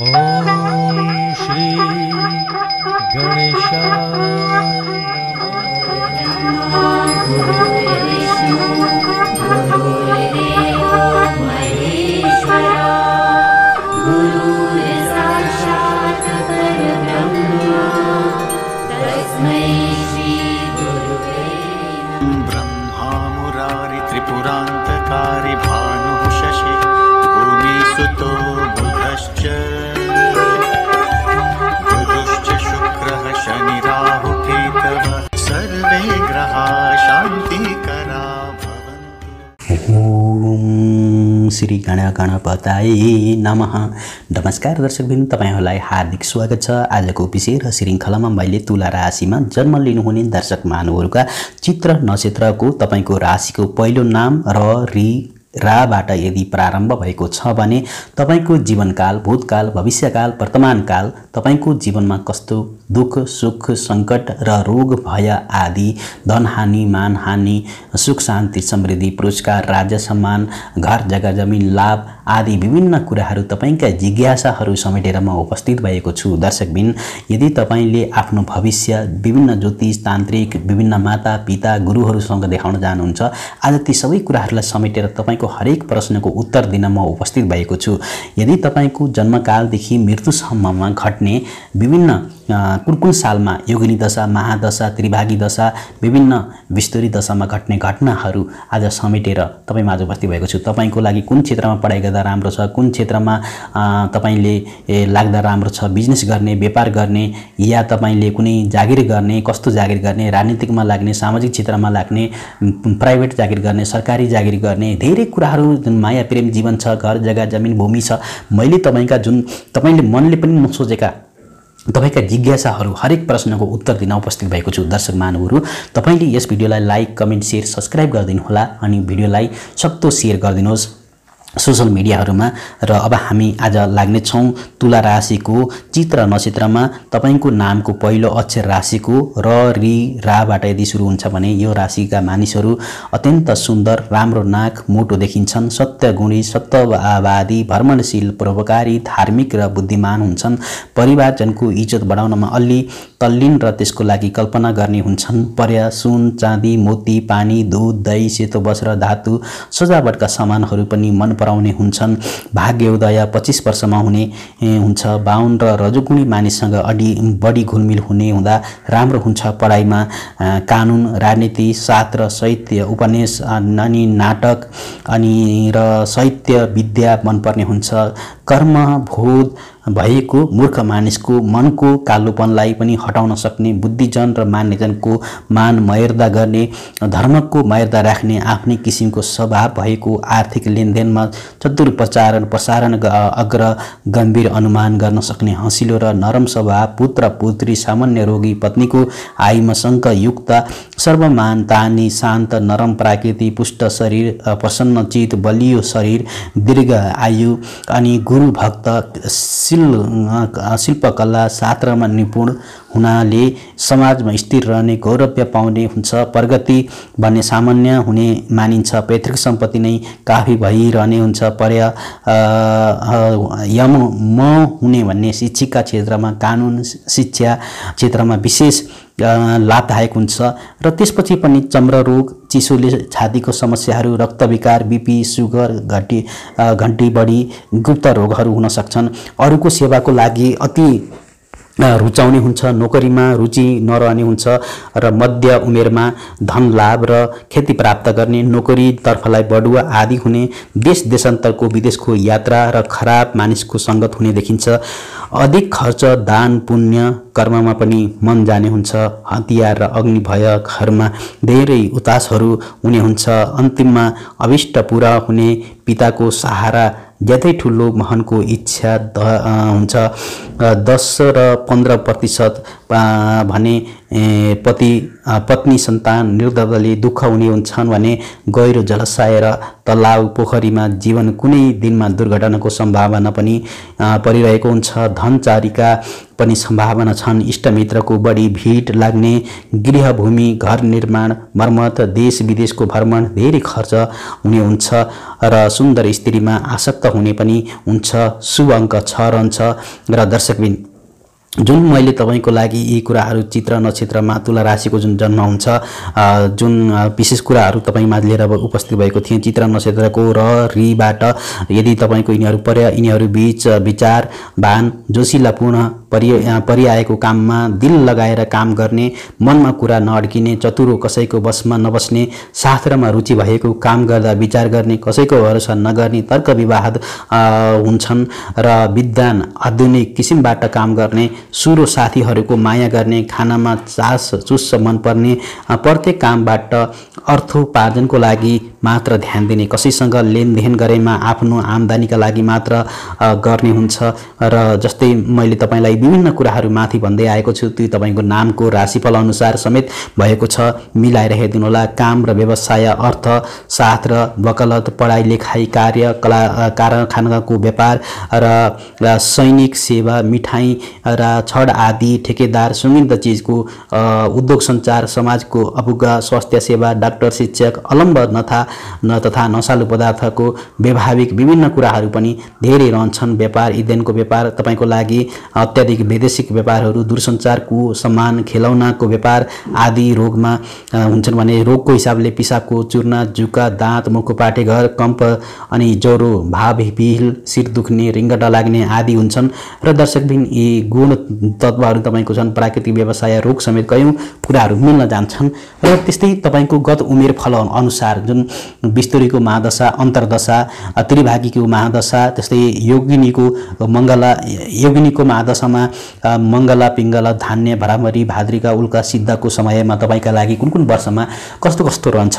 श्री गणेश श्री गणा गणपताई नम नमस्कार दर्शकबिन तपाईँहरूलाई हार्दिक स्वागत छ आजको विषय र श्रृङ्खलामा मैले तुला राशिमा जन्म लिनुहुने दर्शक मानवहरूका चित्र नक्षत्रको तपाईँको राशिको पहिलो नाम र रि राबाट यदि प्रारम्भ भएको छ भने तपाईँको जीवनकाल भूतकाल भविष्यकाल वर्तमानकाल तपाईँको जीवनमा कस्तो दुःख सुख सङ्कट र रोग भय आदि धनहानि मानहानि सुख शान्ति समृद्धि पुरस्कार राज्य सम्मान घर जग्गा जमिन लाभ आदि विभिन्न कुराहरू तपाईँका जिज्ञासाहरू समेटेर म उपस्थित भएको छु दर्शकबिन यदि तपाईँले आफ्नो भविष्य विभिन्न ज्योतिष तान्त्रिक विभिन्न माता पिता गुरुहरूसँग देखाउन जानुहुन्छ आज ती सबै कुराहरूलाई समेटेर तपाईँको हरेक प्रश्नको उत्तर दिन म उपस्थित भएको छु यदि तपाईँको जन्मकालदेखि मृत्युसम्ममा घट्ने विभिन्न कुन कुन सालमा योगिनी दशा महादशा त्रिभागी दशा विभिन्न विस्तृत दशामा घट्ने घटनाहरू आज समेटेर तपाईँ माझ बस्ती भएको छु तपाईँको लागि कुन क्षेत्रमा पढाइ गर्दा राम्रो छ कुन क्षेत्रमा तपाईँले लाग्दा राम्रो छ बिजनेस गर्ने व्यापार गर्ने या तपाईँले कुनै जागिर गर्ने कस्तो जागिर गर्ने राजनीतिकमा लाग्ने सामाजिक क्षेत्रमा लाग्ने प्राइभेट जागिर गर्ने सरकारी जागिर गर्ने धेरै कुराहरू जुन माया प्रेम जीवन छ घर जग्गा जमिन भूमि छ मैले तपाईँका जुन तपाईँले मनले पनि नसोचेका तपाईँका जिज्ञासाहरू हरेक प्रश्नको उत्तर दिन उपस्थित भएको छु दर्शक महानुहरू तपाईँले यस भिडियोलाई लाइक कमेन्ट सेयर सब्सक्राइब गरिदिनुहोला अनि भिडियोलाई सक्दो सेयर गरिदिनुहोस् सोसल मिडियाहरूमा र अब हामी आज लाग्नेछौँ तुला राशिको चित्र नक्षत्रमा तपाईँको नामको पहिलो अक्षर राशिको र रि राबाट यदि सुरु हुन्छ भने यो राशिका मानिसहरू अत्यन्त सुन्दर राम्रो नाक मोटो देखिन्छन् सत्यगुणी सत्यवादी भ्रमणशील परोपकारी धार्मिक र बुद्धिमान हुन्छन् परिवारजनको इज्जत बढाउनमा अलि तल्लीन र त्यसको लागि कल्पना गर्ने हुन्छन् पर्या सुन चाँदी मोती पानी दुध दही सेतो वस्त्र धातु सजावटका सामानहरू पनि मन पराउने हुन्छन् भाग्य उदय पच्चिस वर्षमा हुने हुन्छ बाहुन र रजोगुणी मानिससँग अडि बढी घुलमिल हुने हुँदा राम्रो हुन्छ पढाइमा कानुन राजनीति शास्त्र साहित्य उपन्यास अनि नाटक अनि र साहित्य विद्या मनपर्ने हुन्छ कर्म भोध भएको मूर्ख मानिसको मनको कालोपनलाई पनि हटाउन सक्ने बुद्धिजन र मान्यजनको मान मर्यादा गर्ने धर्मको मर्यादा राख्ने आफ्नै किसिमको स्वभाव भएको आर्थिक लेनदेनमा चतुर प्रचारण प्रसारण अग्र गम्भीर अनुमान गर्न सक्ने हँसिलो र नरम स्वभाव पुत्र पुत्री सामान्य रोगी पत्नीको आयुमा शङ्कयुक्त सर्वमान तानी शान्त नरम प्राकृति पुष्ट शरीर प्रसन्न चित बलियो शरीर दीर्घ आयु अनि गुरु भक्त शिल शिल्पकला शास्त्रमा निपुण हुनाले समाजमा स्थिर रहने गौरव्य पाउने हुन्छ प्रगति भन्ने सामान्य हुने मानिन्छ पैतृक सम्पत्ति नै काफी भइरहने हुन्छ पर्या यम म हुने भन्ने शिक्षिका क्षेत्रमा कानुन शिक्षा क्षेत्रमा विशेष लाभदायक हुन्छ र त्यसपछि पनि चम्र रोग चिसोले छातीको समस्याहरू रक्तविकार बिपी सुगर घटी घन्टी बढी गुप्त रोगहरू हुन सक्छन् अरूको सेवाको लागि अति रुचाउने हुन्छ नोकरीमा रुचि नरहने हुन्छ र मध्य उमेरमा धन लाभ र खेती प्राप्त गर्ने नोकरीतर्फलाई बढुवा आदि हुने देश देशान्तरको विदेशको यात्रा र खराब मानिसको सङ्गत हुने देखिन्छ अधिक खर्च दान पुण्य कर्ममा पनि मन जाने हुन्छ हतियार र अग्नि भय घरमा धेरै उतासहरू हुने हुन्छ अन्तिममा अविष्ट पुरा हुने पिताको सहारा ज्यादै ठुलो महानको इच्छा हुन्छ दस र पन्ध्र प्रतिशत भने पति पत्नी सन्तान निर्धवले दुःख हुने हुन्छन् भने गहिरो र तलाउ पोखरीमा जीवन कुनै दिनमा दुर्घटनाको सम्भावना पनि परिरहेको हुन्छ धन धनचारीका पनि सम्भावना छन् इष्टमित्रको बढी भिड लाग्ने गृहभूमि घर निर्माण मर्मत देश विदेशको भ्रमण धेरै खर्च हुने हुन्छ र सुन्दर स्त्रीमा आसक्त हुने पनि हुन्छ शुभ अङ्क छ रहन्छ र दर्शकबिन जुन मैले तपाईँको लागि यी कुराहरू चित्र नक्षत्रमा तुला राशिको जुन जन्म हुन्छ जुन विशेष कुराहरू तपाईँमा लिएर उपस्थित भएको थिएँ चित्र नक्षत्रको र रिबाट यदि तपाईँको यिनीहरू पर्या यिनीहरू बिच विचार भान जोसिला पुनः परि परिआएको काममा दिल लगाएर काम गर्ने मनमा कुरा नअड्किने चतुरो कसैको बसमा नबस्ने शास्त्रमा रुचि भएको काम गर्दा विचार गर्ने कसैको भरोसा नगर्ने तर्क विवाद हुन्छन् र विद्वान आधुनिक किसिमबाट काम गर्ने सुरो साथीहरूको माया गर्ने खानामा चास चुस्स मनपर्ने प्रत्येक कामबाट अर्थोपार्जनको लागि मात्र ध्यान दिने कसैसँग लेनदेन गरेमा आफ्नो आम्दानीका लागि मात्र गर्ने हुन्छ र जस्तै मैले तपाईँलाई विभिन्न कुराहरूमाथि भन्दै आएको छु त्यो तपाईँको नामको राशिफल अनुसार समेत भएको छ मिलाएर होला काम र व्यवसाय अर्थ साथ र वकलत पढाइ लेखाइ कार्य कला कारखानाको व्यापार र सैनिक सेवा मिठाई र छड आदि ठेकेदार सुगन्ध चिजको उद्योग सञ्चार समाजको अपुगा स्वास्थ्य सेवा डाक्टर शिक्षक अलम्ब नथा न तथा नशालु पदार्थको व्यवहारिक विभिन्न कुराहरू पनि धेरै रहन्छन् व्यापार इदेनको व्यापार तपाईँको लागि अत्याधिक वैदेशिक व्यापारहरू दूरसञ्चार कु सामान खेलौनाको व्यापार आदि रोगमा हुन्छन् भने रोगको हिसाबले पिसाबको चूर्ण जुका दाँत पाटे घर कम्प अनि ज्वरो भाव पिल शिर दुख्ने रिङ्गटा लाग्ने आदि हुन्छन् र दर्शक दिन यी गुण तत्त्वहरू तपाईँको छन् प्राकृतिक व्यवसाय रोग समेत कयौँ कुराहरू मिल्न जान्छन् र त्यस्तै तपाईँको गत उमेर फल अनुसार जुन विस्तुरीको महादशा अन्तर्दशा त्रिभागीको महादशा त्यस्तै योगिनीको मङ्गला योगिनीको महादशामा मङ्गला पिङ्गला धान्य भरामरी भाद्रिका उल्का सिद्धको समयमा तपाईँका लागि कुन कुन वर्षमा कस्तो कस्तो रहन्छ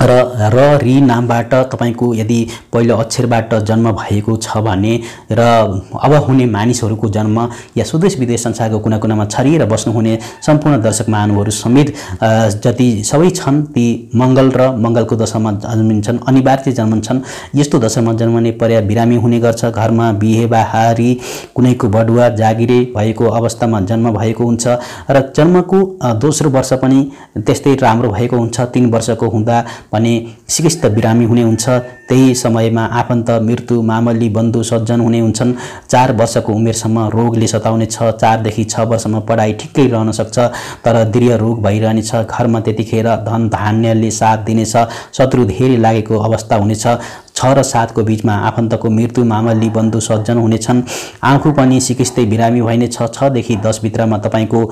र र रि नामबाट तपाईँको यदि पहिलो अक्षरबाट जन्म भएको छ भने र अब हुने मानिसहरूको जन्म या स्वदेश विदेश संसारको कुना कुनामा छरिएर बस्नुहुने सम्पूर्ण दर्शक महानुभावहरू समेत जति सबै छन् ती मङ्गल र मङ्गलको दशामा जन्मिन्छन् अनिवार्य जन्मन्छन् यस्तो दशामा जन्मने पर्या बिरामी हुने गर्छ घरमा बिहे बाहारी कुनैको बडुवा जागिरे भएको अवस्थामा जन्म भएको हुन्छ र जन्मको दोस्रो वर्ष पनि त्यस्तै राम्रो भएको हुन्छ तिन वर्षको हुँदा भने सिकिस्त बिरामी हुने हुन्छ त्यही समयमा आफन्त मृत्यु मामली बन्धु सज्जन हुने हुन्छन् चार वर्षको उमेरसम्म रोगले सताउने छ चारदेखि छ वर्षसम्म पढाइ ठिक्कै रहन सक्छ तर दृढ रोग भइरहनेछ घरमा त्यतिखेर धन धान्यले साथ दिनेछ शत्रु धेरै लागेको अवस्था हुनेछ छ र सातको बिचमा आफन्तको मृत्यु मामल्ली बन्धु सज्जन हुनेछन् आँखु पनि सिकिस्तै बिरामी भइने छदेखि दसभित्रमा तपाईँको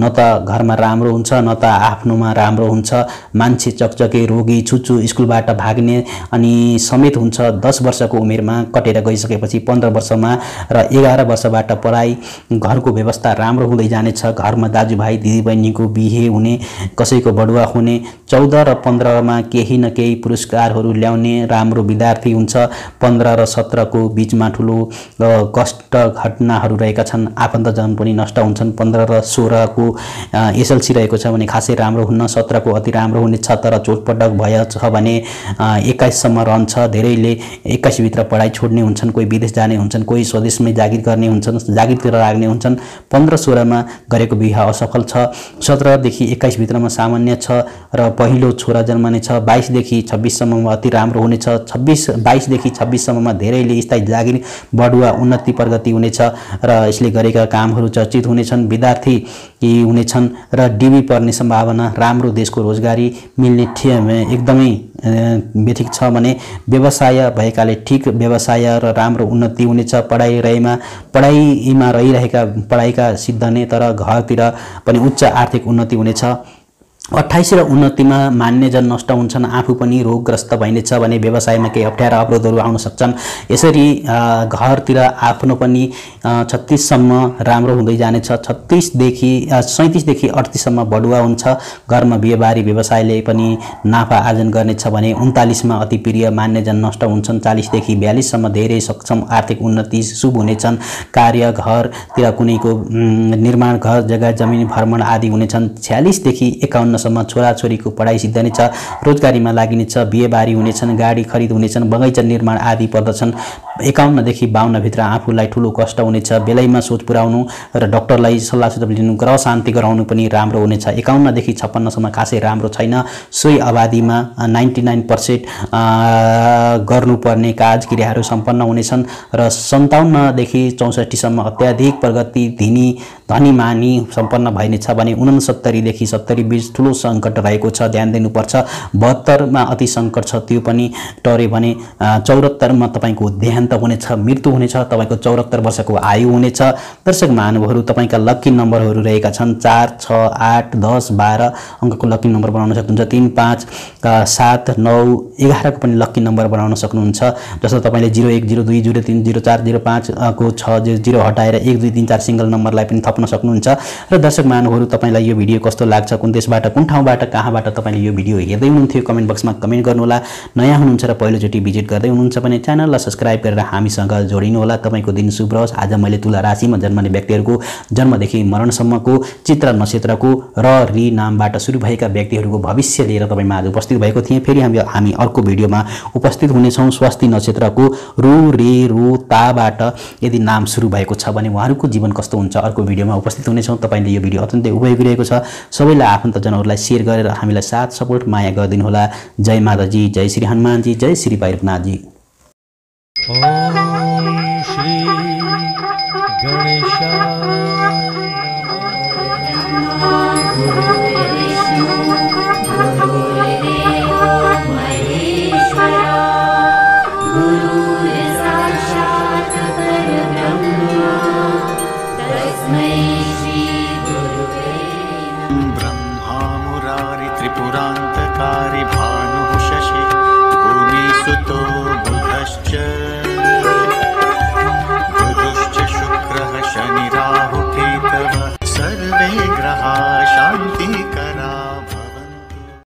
न त घरमा राम्रो हुन्छ न त आफ्नोमा राम्रो हुन्छ मान्छे चकचके रोगी छुच्चु स्कुलबाट भाग्ने अनि समेत हुन्छ दस वर्षको उमेरमा कटेर गइसकेपछि पन्ध्र वर्षमा र एघार वर्षबाट पढाइ घरको व्यवस्था राम्रो हुँदै जानेछ घरमा दाजुभाइ दिदीबहिनीको बिहे हुने कसैको बडुवा हुने चौध र पन्ध्रमा केही न केही पुरस्कारहरू ल्याउने राम्रो विद्यार्थी हुन्छ पन्ध्र र सत्रको बिचमा ठुलो कष्ट घटनाहरू रहेका छन् आफन्तजन पनि नष्ट हुन्छन् पन्ध्र र सोह्रको एसएलसी रहेको छ भने खासै राम्रो हुन्न सत्रको अति राम्रो हुनेछ तर चोटपटक भएछ भने एक्काइससम्म रहन्छ हुन्छ धेरैले एक्काइसभित्र पढाइ छोड्ने हुन्छन् कोही विदेश जाने हुन्छन् कोही स्वदेशमै जागिर गर्ने हुन्छन् जागिरतिर लाग्ने हुन्छन् पन्ध्र सोह्रमा गरेको विवाह असफल छ सत्रदेखि एक्काइसभित्रमा सामान्य छ र पहिलो छोरा जन्मने छ बाइसदेखि छब्बिससम्ममा अति राम्रो हुनेछ छब्बिस बाइसदेखि छब्बिससम्ममा धेरैले स्थायी जागिर बढुवा उन्नति प्रगति हुनेछ र यसले गरेका कामहरू चर्चित हुनेछन् विद्यार्थी हुनेछन् र डिबी पर्ने सम्भावना राम्रो देशको रोजगारी मिल्ने थिए एकदमै व्यथिक छ भने व्यवसाय भएकाले ठिक व्यवसाय र राम्रो उन्नति हुनेछ पढाइ रहेमा पढाइमा रहिरहेका पढाइका सिद्ध नै तर घरतिर पनि उच्च आर्थिक उन्नति हुनेछ अठाइस र उन्नतिमा मान्यजन नष्ट हुन्छन् आफू पनि रोगग्रस्त भइनेछ भने व्यवसायमा केही अप्ठ्यारा अवरोधहरू आउन सक्छन् यसरी घरतिर आफ्नो पनि छत्तिससम्म राम्रो हुँदै जानेछ छत्तिसदेखि सैँतिसदेखि अडतिससम्म बढुवा हुन्छ घरमा बिहेबारी व्यवसायले पनि नाफा आर्जन गर्नेछ भने उन्तालिसमा अति प्रिय मान्यजन नष्ट हुन्छन् चालिसदेखि बयालिससम्म धेरै सक्षम आर्थिक उन्नति शुभ हुनेछन् कार्य घरतिर कुनैको निर्माण घर जग्गा जमिन भ्रमण आदि हुनेछन् छ्यालिसदेखि एकाउन्न छप्पन्नसम्म छोराछोरीको पढाइ सिद्धनेछ रोजगारीमा लागिनेछ बिहेबारी हुनेछन् गाडी खरिद हुनेछन् बगैँचा निर्माण आदि पर्दछन् एकाउन्नदेखि बाहन्नभित्र आफूलाई ठुलो कष्ट हुनेछ बेलैमा सोच पुर्याउनु र डक्टरलाई सल्लाह सुझाव लिनु ग्रह शान्ति गराउनु पनि राम्रो हुनेछ एकाउन्नदेखि छप्पन्नसम्म खासै राम्रो छैन सोही अवधिमा नाइन्टी नाइन पर्सेन्ट गर्नुपर्ने काज क्रियाहरू सम्पन्न हुनेछन् र सन्ताउन्नदेखि चौसठीसम्म अत्याधिक प्रगति धिनी मानी सम्पन्न भइनेछ भने उनसत्तरीदेखि सत्तरी बिच ठुलो ठुलो सङ्कट रहेको छ ध्यान दिनुपर्छ बहत्तरमा अति सङ्कट छ त्यो पनि टर्यो भने चौरात्तरमा तपाईँको देहान्त हुनेछ मृत्यु हुनेछ तपाईँको चौरात्तर वर्षको आयु हुनेछ दर्शक महानुभावहरू तपाईँका लक्की नम्बरहरू रहेका छन् चार छ आठ दस बाह्र अङ्कको लक्की नम्बर बनाउन सक्नुहुन्छ तिन पाँच सात नौ एघारको पनि लक्की नम्बर बनाउन सक्नुहुन्छ जस्तो तपाईँले जिरो एक जिरो दुई जिरो तिन जिरो चार जिरो पाँचको छ जिरो जिरो हटाएर एक दुई तिन चार सिङ्गल नम्बरलाई पनि थप्न सक्नुहुन्छ र दर्शक महानुभावहरू तपाईँलाई यो भिडियो कस्तो लाग्छ कुन देशबाट कुन ठाउँबाट कहाँबाट तपाईँले यो भिडियो हेर्दै हुनुहुन्थ्यो कमेन्ट बक्समा कमेन्ट गर्नुहोला नयाँ हुनुहुन्छ र पहिलोचोटि भिजिट गर्दै हुनुहुन्छ भने च्यानललाई सब्सक्राइब गरेर हामीसँग होला तपाईँको दिन शुभ रहोस् आज मैले तुला राशिमा जन्मने व्यक्तिहरूको जन्मदेखि मरणसम्मको चित्र नक्षत्रको र रि नामबाट सुरु भएका व्यक्तिहरूको भविष्य लिएर तपाईँमा आज उपस्थित भएको थिएँ फेरि हामी हामी अर्को भिडियोमा उपस्थित हुनेछौँ स्वास्थ्य नक्षत्रको रु रे रु ताबाट यदि नाम सुरु भएको छ भने उहाँहरूको जीवन कस्तो हुन्छ अर्को भिडियोमा उपस्थित हुनेछौँ तपाईँले यो भिडियो अत्यन्तै उपयोगी रहेको छ सबैलाई आफन्तजनहरूलाई सेयर गरेर हामीलाई साथ सपोर्ट माया गरिदिनुहोला जय माताजी जय श्री हनुमानजी जय श्री भैरवनाथजी श्री गणेश